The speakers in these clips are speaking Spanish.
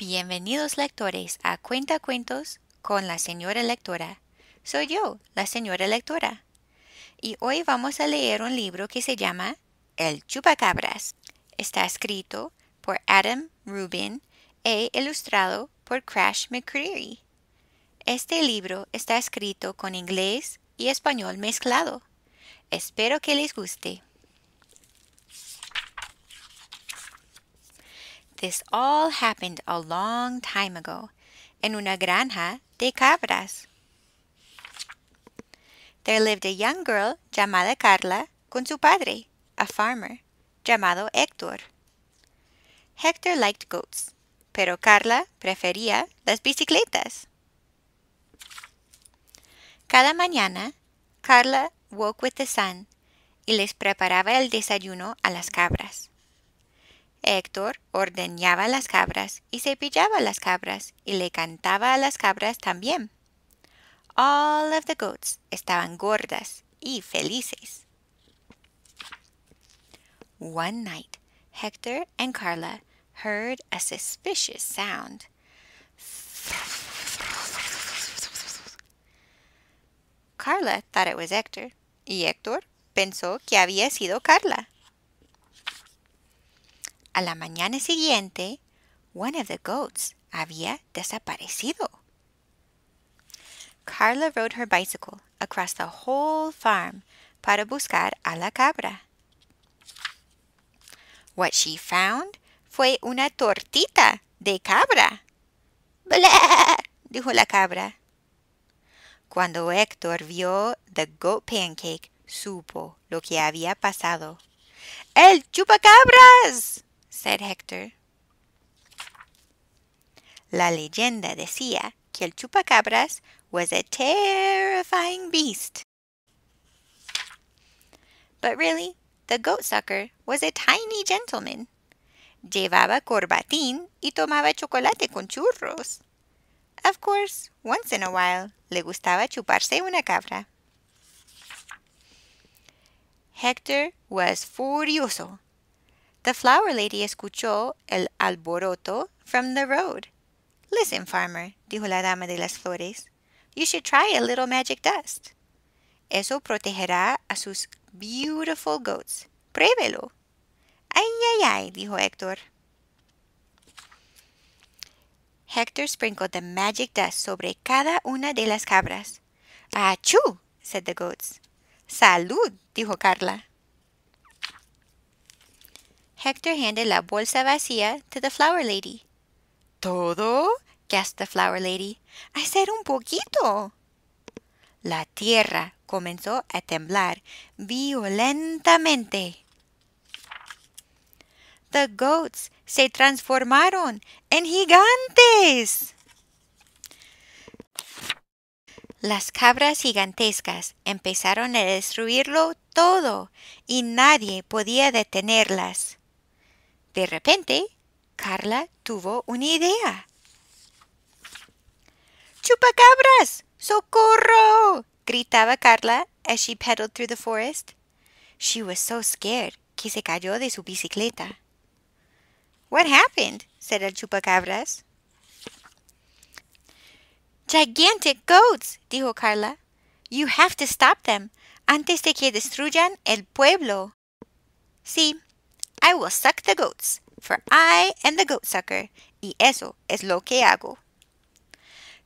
Bienvenidos lectores a Cuenta cuentos con la señora lectora. Soy yo, la señora lectora. Y hoy vamos a leer un libro que se llama El chupacabras. Está escrito por Adam Rubin e ilustrado por Crash McCreary. Este libro está escrito con inglés y español mezclado. Espero que les guste. This all happened a long time ago, in una granja de cabras. There lived a young girl llamada Carla con su padre, a farmer, llamado Héctor. Hector liked goats, pero Carla prefería las bicicletas. Cada mañana, Carla woke with the sun y les preparaba el desayuno a las cabras. Héctor ordeñaba las cabras y cepillaba las cabras y le cantaba a las cabras también. All of the goats estaban gordas y felices. One night, Hector and Carla heard a suspicious sound. Carla thought it was Hector, y Héctor pensó que había sido Carla. A la mañana siguiente, one of the goats había desaparecido. Carla rode her bicycle across the whole farm para buscar a la cabra. What she found fue una tortita de cabra. ¡Bla! dijo la cabra. Cuando Héctor vio the goat pancake, supo lo que había pasado. ¡El chupacabras! said Hector. La leyenda decía que el chupacabras was a terrifying beast. But really, the goatsucker was a tiny gentleman. Llevaba corbatín y tomaba chocolate con churros. Of course, once in a while, le gustaba chuparse una cabra. Hector was furioso The flower lady escuchó el alboroto from the road. Listen, farmer, dijo la dama de las flores, you should try a little magic dust. Eso protegerá a sus beautiful goats. Pruébelo. Ay, ay, ay, dijo Héctor. Hector sprinkled the magic dust sobre cada una de las cabras. Achú, said the goats. Salud, dijo Carla. Hector handed la bolsa vacía to the flower lady. ¿Todo? gasped the flower lady. Hacer un poquito. La tierra comenzó a temblar violentamente. The goats se transformaron en gigantes. Las cabras gigantescas empezaron a destruirlo todo y nadie podía detenerlas. De repente, Carla tuvo una idea. ¡Chupacabras! ¡Socorro! gritaba Carla as she pedaled through the forest. She was so scared que se cayó de su bicicleta. What happened? said el chupacabras. Gigantic goats, dijo Carla. You have to stop them antes de que destruyan el pueblo. Sí, I will suck the goats, for I am the goat sucker, y eso es lo que hago.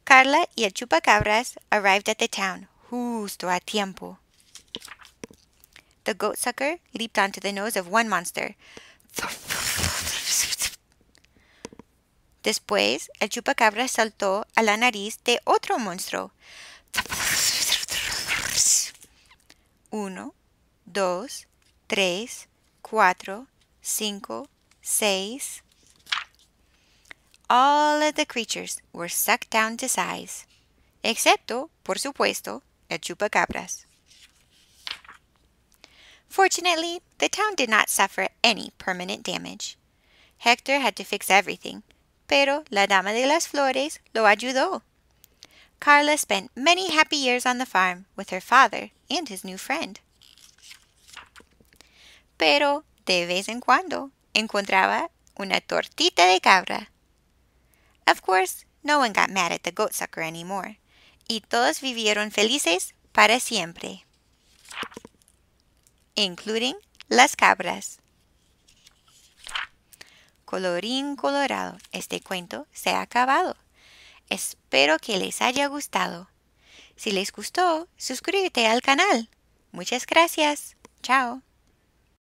Carla y el chupacabras arrived at the town justo a tiempo. The goat sucker leaped onto the nose of one monster. Después, el chupacabras saltó a la nariz de otro monstruo. Uno, dos, tres, cuatro, Cinco, seis. All of the creatures were sucked down to size, excepto, por supuesto, el chupacabras. Fortunately, the town did not suffer any permanent damage. Hector had to fix everything, pero la Dama de las Flores lo ayudó. Carla spent many happy years on the farm with her father and his new friend. Pero de vez en cuando encontraba una tortita de cabra. Of course, no one got mad at the goat sucker anymore, y todos vivieron felices para siempre, including las cabras. Colorín colorado, este cuento se ha acabado. Espero que les haya gustado. Si les gustó, suscríbete al canal. Muchas gracias. Chao.